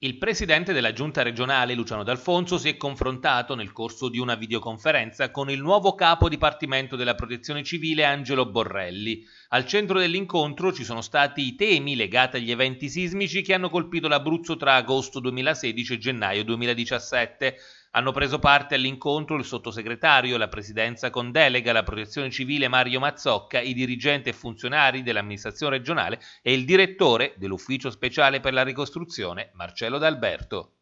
Il presidente della giunta regionale Luciano D'Alfonso si è confrontato nel corso di una videoconferenza con il nuovo capo dipartimento della protezione civile Angelo Borrelli. Al centro dell'incontro ci sono stati i temi legati agli eventi sismici che hanno colpito l'Abruzzo tra agosto 2016 e gennaio 2017. Hanno preso parte all'incontro il sottosegretario, la presidenza con delega, la protezione civile Mario Mazzocca, i dirigenti e funzionari dell'amministrazione regionale e il direttore dell'ufficio speciale per la ricostruzione Marcello D'Alberto.